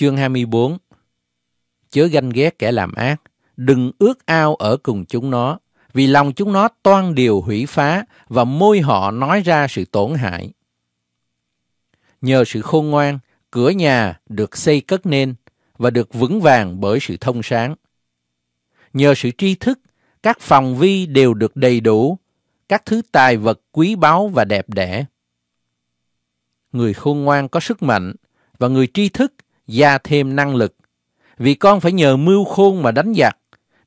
Chương 24 Chớ ganh ghét kẻ làm ác, đừng ước ao ở cùng chúng nó, vì lòng chúng nó toan điều hủy phá và môi họ nói ra sự tổn hại. Nhờ sự khôn ngoan, cửa nhà được xây cất nên và được vững vàng bởi sự thông sáng. Nhờ sự tri thức, các phòng vi đều được đầy đủ, các thứ tài vật quý báu và đẹp đẽ. Người khôn ngoan có sức mạnh và người tri thức gia thêm năng lực. Vì con phải nhờ mưu khôn mà đánh giặc,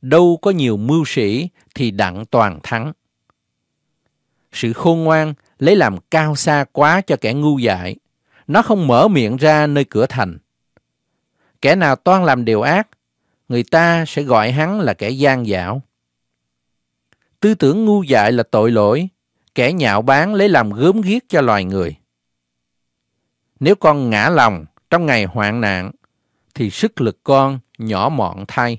đâu có nhiều mưu sĩ thì đặng toàn thắng. Sự khôn ngoan lấy làm cao xa quá cho kẻ ngu dại. Nó không mở miệng ra nơi cửa thành. Kẻ nào toan làm điều ác, người ta sẽ gọi hắn là kẻ gian dảo. Tư tưởng ngu dại là tội lỗi, kẻ nhạo báng lấy làm gớm ghiếc cho loài người. Nếu con ngã lòng, trong ngày hoạn nạn thì sức lực con nhỏ mọn thay.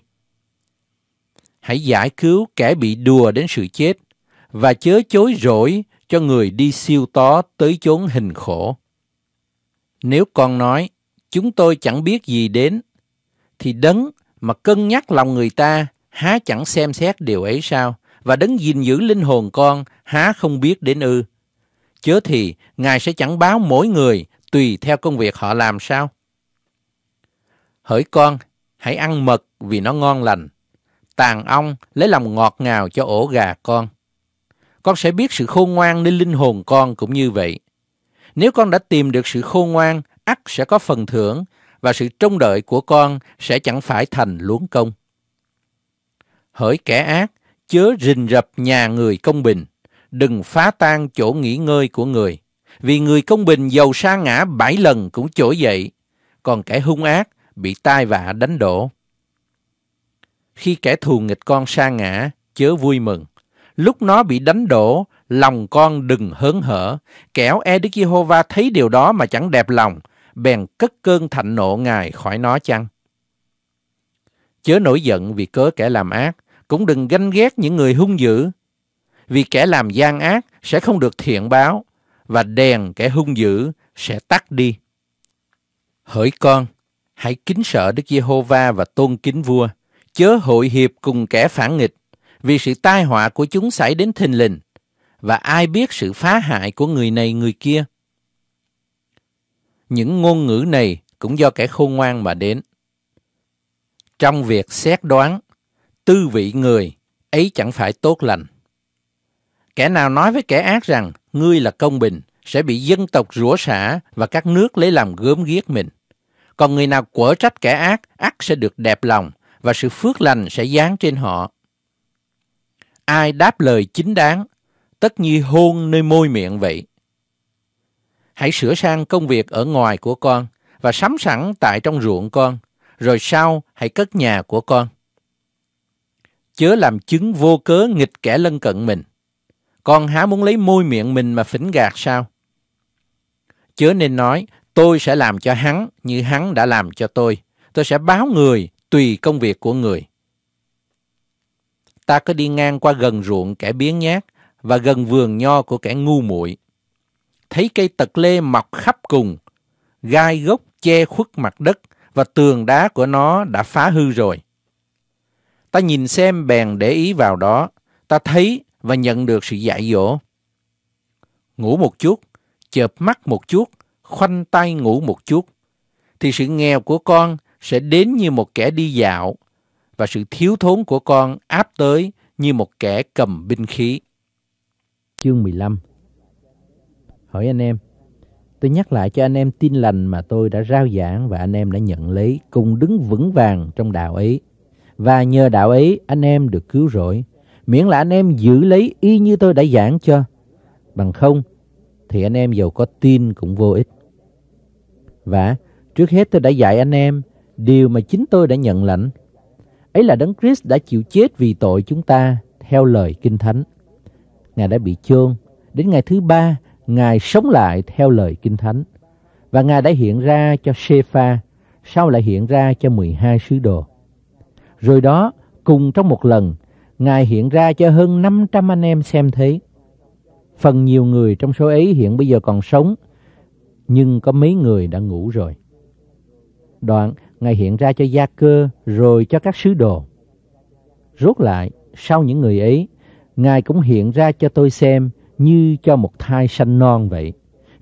Hãy giải cứu kẻ bị đùa đến sự chết và chớ chối rỗi cho người đi siêu tó tới chốn hình khổ. Nếu con nói, chúng tôi chẳng biết gì đến, thì đấng mà cân nhắc lòng người ta há chẳng xem xét điều ấy sao? Và đấng gìn giữ linh hồn con há không biết đến ư? Chớ thì Ngài sẽ chẳng báo mỗi người tùy theo công việc họ làm sao? Hỡi con, hãy ăn mật vì nó ngon lành. Tàn ong lấy lòng ngọt ngào cho ổ gà con. Con sẽ biết sự khôn ngoan nên linh hồn con cũng như vậy. Nếu con đã tìm được sự khôn ngoan, ắt sẽ có phần thưởng và sự trông đợi của con sẽ chẳng phải thành luống công. Hỡi kẻ ác, chớ rình rập nhà người công bình, đừng phá tan chỗ nghỉ ngơi của người vì người công bình giàu sa ngã bảy lần cũng trỗi dậy, còn kẻ hung ác bị tai vạ đánh đổ. Khi kẻ thù nghịch con sa ngã, chớ vui mừng. Lúc nó bị đánh đổ, lòng con đừng hớn hở. Kẻo e Đức Giê-hô-va thấy điều đó mà chẳng đẹp lòng, bèn cất cơn thạnh nộ Ngài khỏi nó chăng. Chớ nổi giận vì cớ kẻ làm ác, cũng đừng ganh ghét những người hung dữ. Vì kẻ làm gian ác sẽ không được thiện báo, và đèn kẻ hung dữ sẽ tắt đi. Hỡi con, hãy kính sợ Đức Giê-hô-va và tôn kính vua, chớ hội hiệp cùng kẻ phản nghịch, vì sự tai họa của chúng xảy đến thình lình, và ai biết sự phá hại của người này người kia. Những ngôn ngữ này cũng do kẻ khôn ngoan mà đến. Trong việc xét đoán, tư vị người ấy chẳng phải tốt lành. Kẻ nào nói với kẻ ác rằng ngươi là công bình sẽ bị dân tộc rủa xả và các nước lấy làm gớm ghiếc mình. Còn người nào quở trách kẻ ác, ác sẽ được đẹp lòng và sự phước lành sẽ giáng trên họ. Ai đáp lời chính đáng, tất nhi hôn nơi môi miệng vậy. Hãy sửa sang công việc ở ngoài của con và sắm sẵn tại trong ruộng con, rồi sau hãy cất nhà của con. Chớ làm chứng vô cớ nghịch kẻ lân cận mình con há muốn lấy môi miệng mình mà phỉnh gạt sao? Chớ nên nói, tôi sẽ làm cho hắn như hắn đã làm cho tôi. Tôi sẽ báo người tùy công việc của người. Ta cứ đi ngang qua gần ruộng kẻ biến nhát và gần vườn nho của kẻ ngu muội. Thấy cây tật lê mọc khắp cùng, gai gốc che khuất mặt đất và tường đá của nó đã phá hư rồi. Ta nhìn xem bèn để ý vào đó, ta thấy và nhận được sự dạy dỗ. Ngủ một chút, chợp mắt một chút, khoanh tay ngủ một chút, thì sự nghèo của con sẽ đến như một kẻ đi dạo và sự thiếu thốn của con áp tới như một kẻ cầm binh khí. Chương 15 Hỏi anh em, tôi nhắc lại cho anh em tin lành mà tôi đã rao giảng và anh em đã nhận lấy cùng đứng vững vàng trong đạo ấy. Và nhờ đạo ấy anh em được cứu rỗi miễn là anh em giữ lấy y như tôi đã giảng cho. Bằng không, thì anh em giàu có tin cũng vô ích. Và trước hết tôi đã dạy anh em điều mà chính tôi đã nhận lãnh. Ấy là Đấng Christ đã chịu chết vì tội chúng ta theo lời Kinh Thánh. Ngài đã bị chôn, đến ngày thứ ba, Ngài sống lại theo lời Kinh Thánh. Và Ngài đã hiện ra cho Sepha, sau lại hiện ra cho 12 sứ đồ. Rồi đó, cùng trong một lần, Ngài hiện ra cho hơn 500 anh em xem thế. Phần nhiều người trong số ấy hiện bây giờ còn sống, nhưng có mấy người đã ngủ rồi. Đoạn, Ngài hiện ra cho gia cơ rồi cho các sứ đồ. Rốt lại, sau những người ấy, Ngài cũng hiện ra cho tôi xem như cho một thai sanh non vậy.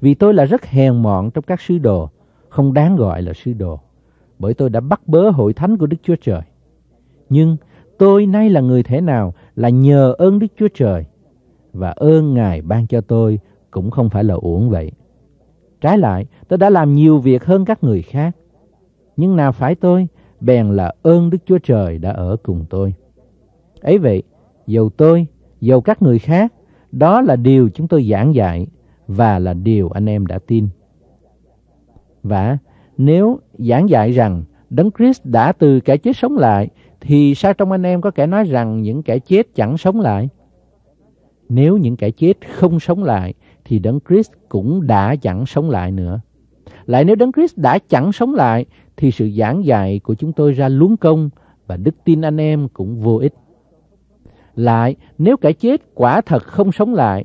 Vì tôi là rất hèn mọn trong các sứ đồ, không đáng gọi là sứ đồ, bởi tôi đã bắt bớ hội thánh của Đức Chúa Trời. Nhưng Tôi nay là người thế nào là nhờ ơn Đức Chúa Trời. Và ơn Ngài ban cho tôi cũng không phải là uổng vậy. Trái lại, tôi đã làm nhiều việc hơn các người khác. Nhưng nào phải tôi, bèn là ơn Đức Chúa Trời đã ở cùng tôi. Ấy vậy, dầu tôi, dầu các người khác, đó là điều chúng tôi giảng dạy và là điều anh em đã tin. Và nếu giảng dạy rằng Đấng Christ đã từ cái chết sống lại thì sao trong anh em có kẻ nói rằng những kẻ chết chẳng sống lại? Nếu những kẻ chết không sống lại thì Đấng Christ cũng đã chẳng sống lại nữa. Lại nếu Đấng Christ đã chẳng sống lại thì sự giảng dạy của chúng tôi ra luống công và đức tin anh em cũng vô ích. Lại nếu kẻ chết quả thật không sống lại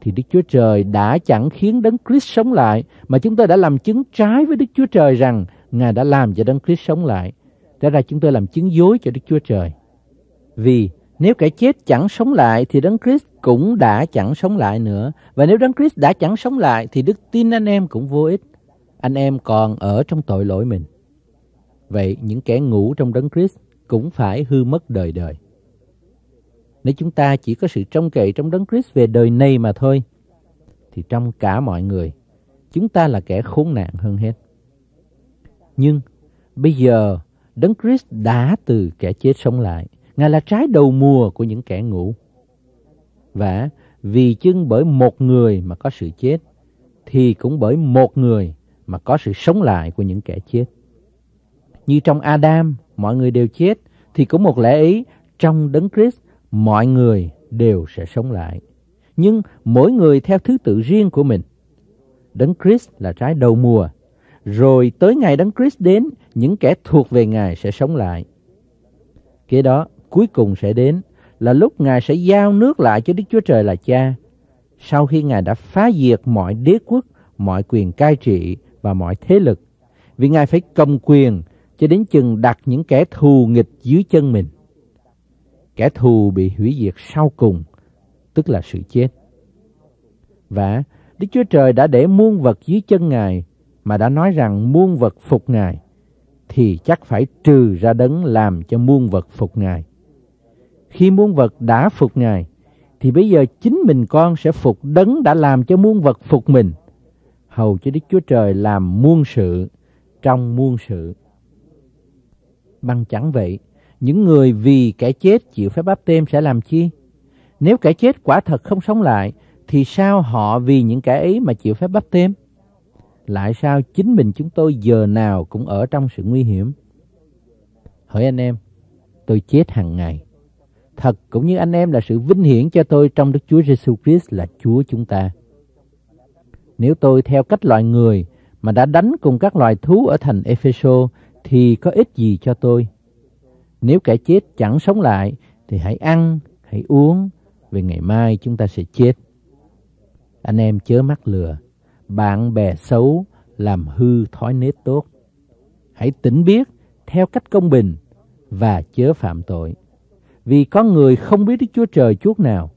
thì Đức Chúa Trời đã chẳng khiến Đấng Christ sống lại mà chúng ta đã làm chứng trái với Đức Chúa Trời rằng Ngài đã làm cho Đấng Christ sống lại. Ra ra chúng tôi làm chứng dối cho Đức Chúa Trời. Vì nếu kẻ chết chẳng sống lại thì Đấng Christ cũng đã chẳng sống lại nữa. Và nếu Đấng Christ đã chẳng sống lại thì đức tin anh em cũng vô ích. Anh em còn ở trong tội lỗi mình. Vậy những kẻ ngủ trong Đấng Christ cũng phải hư mất đời đời. Nếu chúng ta chỉ có sự trông cậy trong Đấng Christ về đời này mà thôi, thì trong cả mọi người, chúng ta là kẻ khốn nạn hơn hết. Nhưng bây giờ Đấng Christ đã từ kẻ chết sống lại. Ngài là trái đầu mùa của những kẻ ngủ. Và vì chưng bởi một người mà có sự chết, thì cũng bởi một người mà có sự sống lại của những kẻ chết. Như trong Adam, mọi người đều chết, thì cũng một lẽ ý, trong Đấng Christ, mọi người đều sẽ sống lại. Nhưng mỗi người theo thứ tự riêng của mình. Đấng Christ là trái đầu mùa, rồi tới ngày Đấng Christ đến những kẻ thuộc về Ngài sẽ sống lại. Kế đó, cuối cùng sẽ đến là lúc Ngài sẽ giao nước lại cho Đức Chúa Trời là Cha. Sau khi Ngài đã phá diệt mọi đế quốc, mọi quyền cai trị và mọi thế lực, vì Ngài phải cầm quyền cho đến chừng đặt những kẻ thù nghịch dưới chân mình. Kẻ thù bị hủy diệt sau cùng, tức là sự chết. Và Đức Chúa Trời đã để muôn vật dưới chân Ngài mà đã nói rằng muôn vật phục Ngài thì chắc phải trừ ra đấng làm cho muôn vật phục Ngài. Khi muôn vật đã phục Ngài, thì bây giờ chính mình con sẽ phục đấng đã làm cho muôn vật phục mình, hầu cho Đức Chúa Trời làm muôn sự trong muôn sự. Bằng chẳng vậy, những người vì kẻ chết chịu phép báp têm sẽ làm chi? Nếu kẻ chết quả thật không sống lại, thì sao họ vì những kẻ ấy mà chịu phép báp têm? lại sao chính mình chúng tôi giờ nào cũng ở trong sự nguy hiểm? Hỡi anh em, tôi chết hàng ngày. Thật cũng như anh em là sự vinh hiển cho tôi trong Đức Chúa Giêsu Christ là Chúa chúng ta. Nếu tôi theo cách loài người mà đã đánh cùng các loài thú ở thành Epheso thì có ích gì cho tôi? Nếu kẻ chết chẳng sống lại thì hãy ăn, hãy uống, vì ngày mai chúng ta sẽ chết. Anh em chớ mắc lừa bạn bè xấu làm hư thói nết tốt. Hãy tỉnh biết theo cách công bình và chớ phạm tội. Vì có người không biết Đức Chúa Trời chút nào.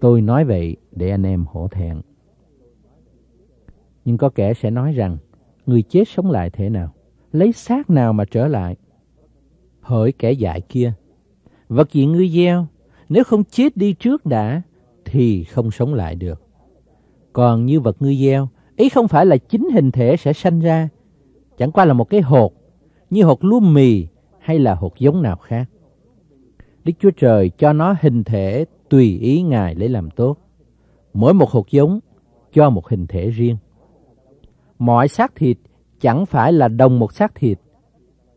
Tôi nói vậy để anh em hổ thẹn. Nhưng có kẻ sẽ nói rằng, người chết sống lại thế nào? Lấy xác nào mà trở lại? Hỡi kẻ dại kia, vật gì ngươi gieo, nếu không chết đi trước đã, thì không sống lại được. Còn như vật ngươi gieo, ý không phải là chính hình thể sẽ sanh ra, chẳng qua là một cái hột, như hột lúa mì hay là hột giống nào khác. Đức Chúa Trời cho nó hình thể tùy ý Ngài lấy làm tốt. Mỗi một hột giống cho một hình thể riêng. Mọi xác thịt chẳng phải là đồng một xác thịt,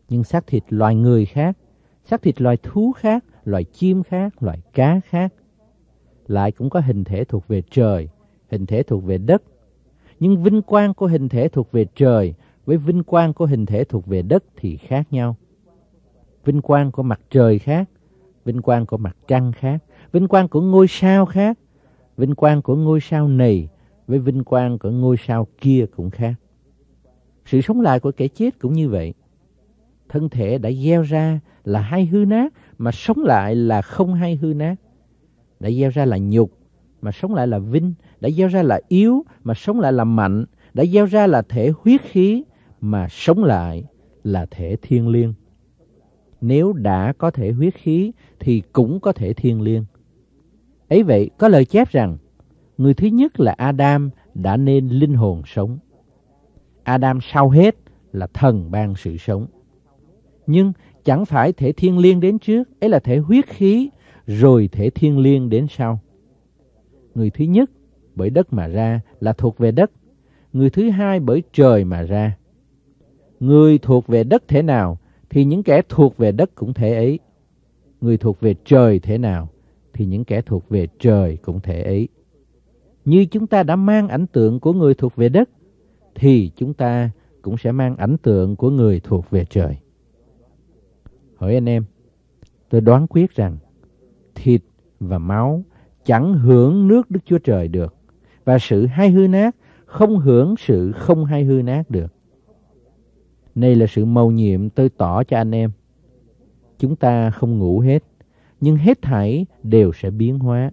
nhưng xác thịt loài người khác, xác thịt loài thú khác, loài chim khác, loài cá khác. Lại cũng có hình thể thuộc về trời, hình thể thuộc về đất. Nhưng vinh quang của hình thể thuộc về trời với vinh quang của hình thể thuộc về đất thì khác nhau. Vinh quang của mặt trời khác, vinh quang của mặt trăng khác, vinh quang của ngôi sao khác, vinh quang của ngôi sao này với vinh quang của ngôi sao kia cũng khác. Sự sống lại của kẻ chết cũng như vậy. Thân thể đã gieo ra là hay hư nát, mà sống lại là không hay hư nát. Đã gieo ra là nhục, mà sống lại là vinh, đã gieo ra là yếu mà sống lại là mạnh, đã gieo ra là thể huyết khí mà sống lại là thể thiên liêng. Nếu đã có thể huyết khí thì cũng có thể thiên liêng. Ấy vậy, có lời chép rằng, người thứ nhất là Adam đã nên linh hồn sống. Adam sau hết là thần ban sự sống. Nhưng chẳng phải thể thiên liêng đến trước, ấy là thể huyết khí, rồi thể thiên liêng đến sau. Người thứ nhất bởi đất mà ra là thuộc về đất, người thứ hai bởi trời mà ra. Người thuộc về đất thế nào thì những kẻ thuộc về đất cũng thế ấy. Người thuộc về trời thế nào thì những kẻ thuộc về trời cũng thế ấy. Như chúng ta đã mang ảnh tượng của người thuộc về đất thì chúng ta cũng sẽ mang ảnh tượng của người thuộc về trời. Hỏi anh em, tôi đoán quyết rằng thịt và máu chẳng hưởng nước Đức Chúa Trời được và sự hay hư nát không hưởng sự không hay hư nát được. Đây là sự mầu nhiệm tôi tỏ cho anh em. Chúng ta không ngủ hết, nhưng hết thảy đều sẽ biến hóa.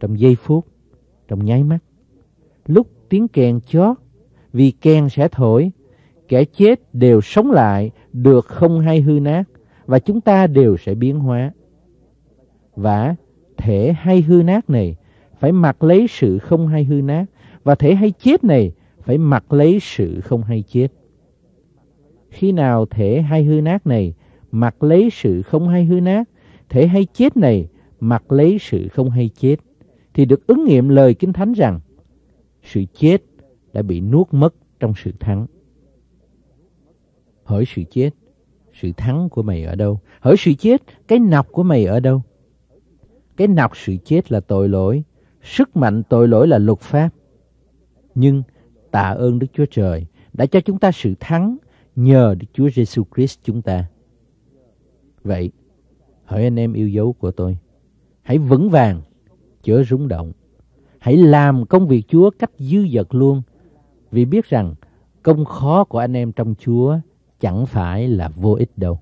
Trong giây phút, trong nháy mắt, lúc tiếng kèn chót, vì kèn sẽ thổi, kẻ chết đều sống lại, được không hay hư nát, và chúng ta đều sẽ biến hóa. Và thể hay hư nát này phải mặc lấy sự không hay hư nát và thể hay chết này phải mặc lấy sự không hay chết. Khi nào thể hay hư nát này mặc lấy sự không hay hư nát, thể hay chết này mặc lấy sự không hay chết, thì được ứng nghiệm lời Kinh Thánh rằng sự chết đã bị nuốt mất trong sự thắng. Hỏi sự chết, sự thắng của mày ở đâu? Hỏi sự chết, cái nọc của mày ở đâu? Cái nọc sự chết là tội lỗi, Sức mạnh tội lỗi là luật pháp. Nhưng tạ ơn Đức Chúa Trời đã cho chúng ta sự thắng nhờ Đức Chúa Giêsu Christ chúng ta. Vậy, hỡi anh em yêu dấu của tôi, hãy vững vàng, chớ rúng động. Hãy làm công việc Chúa cách dư dật luôn, vì biết rằng công khó của anh em trong Chúa chẳng phải là vô ích đâu.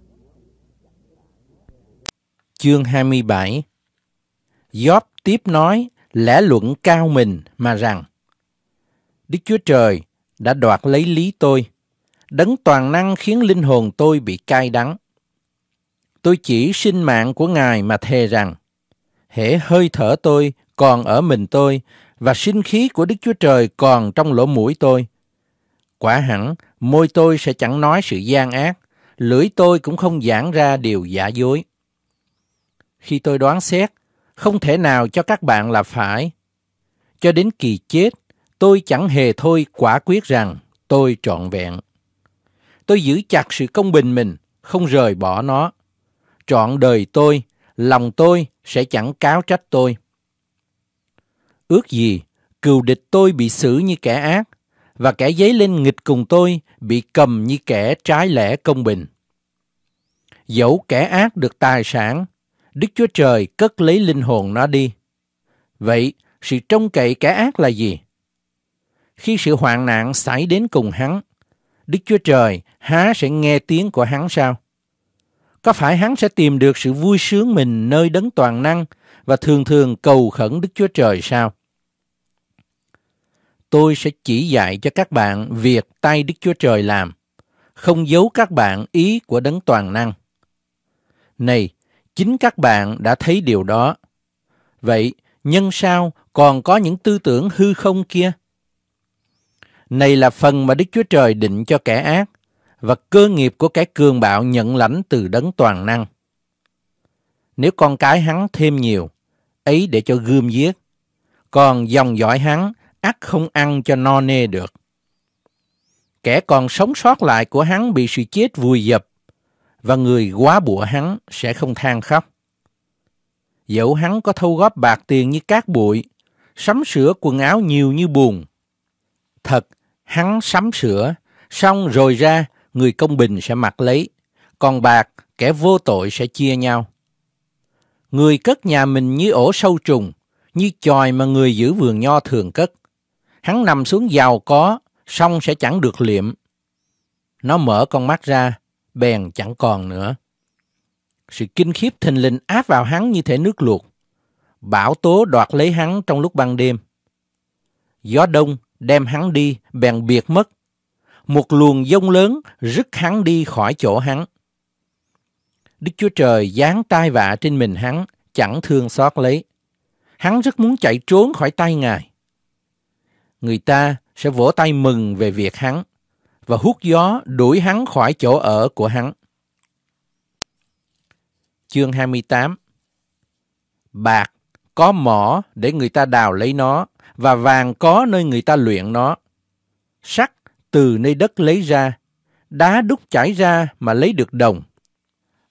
Chương 27 Gióp tiếp nói, lẽ luận cao mình mà rằng Đức Chúa Trời đã đoạt lấy lý tôi, đấng toàn năng khiến linh hồn tôi bị cay đắng. Tôi chỉ sinh mạng của Ngài mà thề rằng, hễ hơi thở tôi còn ở mình tôi và sinh khí của Đức Chúa Trời còn trong lỗ mũi tôi. Quả hẳn, môi tôi sẽ chẳng nói sự gian ác, lưỡi tôi cũng không giảng ra điều giả dối. Khi tôi đoán xét, không thể nào cho các bạn là phải. Cho đến kỳ chết, tôi chẳng hề thôi quả quyết rằng tôi trọn vẹn. Tôi giữ chặt sự công bình mình, không rời bỏ nó. Trọn đời tôi, lòng tôi sẽ chẳng cáo trách tôi. Ước gì cừu địch tôi bị xử như kẻ ác và kẻ giấy lên nghịch cùng tôi bị cầm như kẻ trái lẽ công bình. Dẫu kẻ ác được tài sản, Đức Chúa Trời cất lấy linh hồn nó đi. Vậy, sự trông cậy cái ác là gì? Khi sự hoạn nạn xảy đến cùng hắn, Đức Chúa Trời há sẽ nghe tiếng của hắn sao? Có phải hắn sẽ tìm được sự vui sướng mình nơi đấng toàn năng và thường thường cầu khẩn Đức Chúa Trời sao? Tôi sẽ chỉ dạy cho các bạn việc tay Đức Chúa Trời làm, không giấu các bạn ý của đấng toàn năng. Này, Chính các bạn đã thấy điều đó. Vậy, nhân sao còn có những tư tưởng hư không kia? Này là phần mà Đức Chúa Trời định cho kẻ ác và cơ nghiệp của kẻ cường bạo nhận lãnh từ đấng toàn năng. Nếu con cái hắn thêm nhiều, ấy để cho gươm giết, còn dòng dõi hắn ắt không ăn cho no nê được. Kẻ còn sống sót lại của hắn bị sự chết vùi dập và người quá bụa hắn sẽ không than khóc. Dẫu hắn có thâu góp bạc tiền như cát bụi, sắm sửa quần áo nhiều như buồn. Thật, hắn sắm sửa, xong rồi ra, người công bình sẽ mặc lấy, còn bạc, kẻ vô tội sẽ chia nhau. Người cất nhà mình như ổ sâu trùng, như chòi mà người giữ vườn nho thường cất. Hắn nằm xuống giàu có, xong sẽ chẳng được liệm. Nó mở con mắt ra, bèn chẳng còn nữa. Sự kinh khiếp thình lình áp vào hắn như thể nước luộc. Bão tố đoạt lấy hắn trong lúc ban đêm. Gió đông đem hắn đi, bèn biệt mất. Một luồng dông lớn rứt hắn đi khỏi chỗ hắn. Đức Chúa Trời giáng tai vạ trên mình hắn, chẳng thương xót lấy. Hắn rất muốn chạy trốn khỏi tay Ngài. Người ta sẽ vỗ tay mừng về việc hắn, và hút gió đuổi hắn khỏi chỗ ở của hắn. Chương 28 Bạc có mỏ để người ta đào lấy nó và vàng có nơi người ta luyện nó. Sắt từ nơi đất lấy ra, đá đúc chảy ra mà lấy được đồng.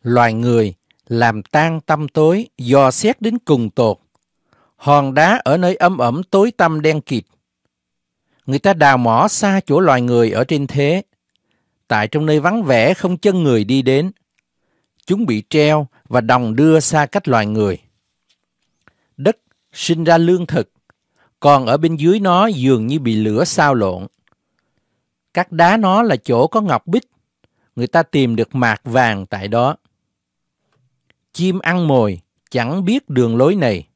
Loài người làm tan tâm tối, dò xét đến cùng tột. Hòn đá ở nơi âm ẩm tối tăm đen kịt người ta đào mỏ xa chỗ loài người ở trên thế, tại trong nơi vắng vẻ không chân người đi đến. Chúng bị treo và đồng đưa xa cách loài người. Đất sinh ra lương thực, còn ở bên dưới nó dường như bị lửa sao lộn. Các đá nó là chỗ có ngọc bích, người ta tìm được mạc vàng tại đó. Chim ăn mồi chẳng biết đường lối này,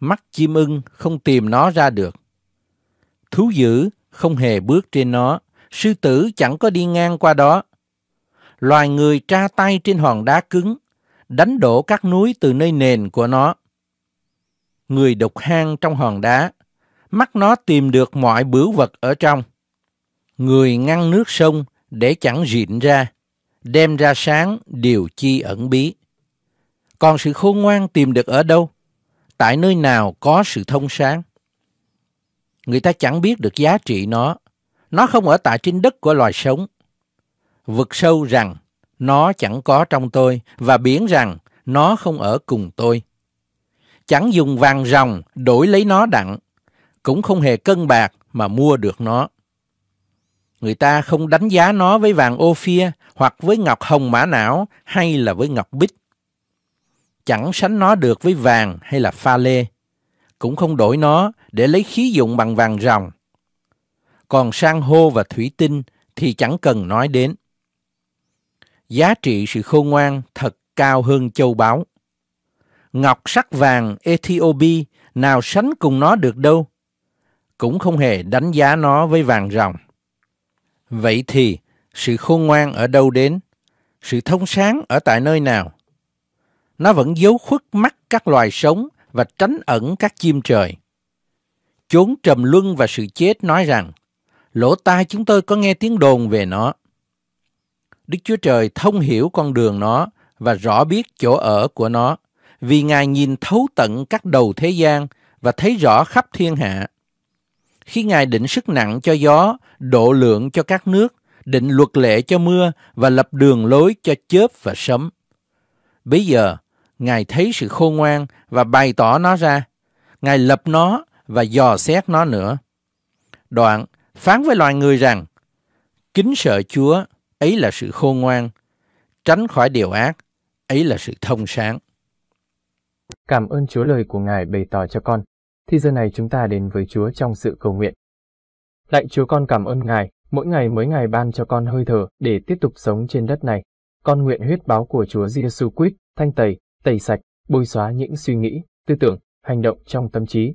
mắt chim ưng không tìm nó ra được. Thú dữ không hề bước trên nó, sư tử chẳng có đi ngang qua đó. Loài người tra tay trên hòn đá cứng, đánh đổ các núi từ nơi nền của nó. Người đục hang trong hòn đá, mắt nó tìm được mọi bửu vật ở trong. Người ngăn nước sông để chẳng rịn ra, đem ra sáng điều chi ẩn bí. Còn sự khôn ngoan tìm được ở đâu? Tại nơi nào có sự thông sáng? người ta chẳng biết được giá trị nó. Nó không ở tại trên đất của loài sống. Vực sâu rằng nó chẳng có trong tôi và biển rằng nó không ở cùng tôi. Chẳng dùng vàng ròng đổi lấy nó đặng, cũng không hề cân bạc mà mua được nó. Người ta không đánh giá nó với vàng ô phia hoặc với ngọc hồng mã não hay là với ngọc bích. Chẳng sánh nó được với vàng hay là pha lê. Cũng không đổi nó để lấy khí dụng bằng vàng ròng. Còn sang hô và thủy tinh thì chẳng cần nói đến. Giá trị sự khôn ngoan thật cao hơn châu báu. Ngọc sắc vàng Ethiopia nào sánh cùng nó được đâu. Cũng không hề đánh giá nó với vàng ròng. Vậy thì, sự khôn ngoan ở đâu đến? Sự thông sáng ở tại nơi nào? Nó vẫn giấu khuất mắt các loài sống và tránh ẩn các chim trời chốn trầm luân và sự chết nói rằng, lỗ tai chúng tôi có nghe tiếng đồn về nó. Đức Chúa Trời thông hiểu con đường nó và rõ biết chỗ ở của nó, vì Ngài nhìn thấu tận các đầu thế gian và thấy rõ khắp thiên hạ. Khi Ngài định sức nặng cho gió, độ lượng cho các nước, định luật lệ cho mưa và lập đường lối cho chớp và sấm. Bây giờ, Ngài thấy sự khôn ngoan và bày tỏ nó ra. Ngài lập nó và dò xét nó nữa. Đoạn, phán với loài người rằng, kính sợ Chúa, ấy là sự khôn ngoan, tránh khỏi điều ác, ấy là sự thông sáng. Cảm ơn Chúa lời của Ngài bày tỏ cho con. Thì giờ này chúng ta đến với Chúa trong sự cầu nguyện. Lạy Chúa con cảm ơn Ngài, mỗi ngày mới ngày ban cho con hơi thở để tiếp tục sống trên đất này. Con nguyện huyết báo của Chúa Giêsu Christ thanh tẩy, tẩy sạch, bôi xóa những suy nghĩ, tư tưởng, hành động trong tâm trí,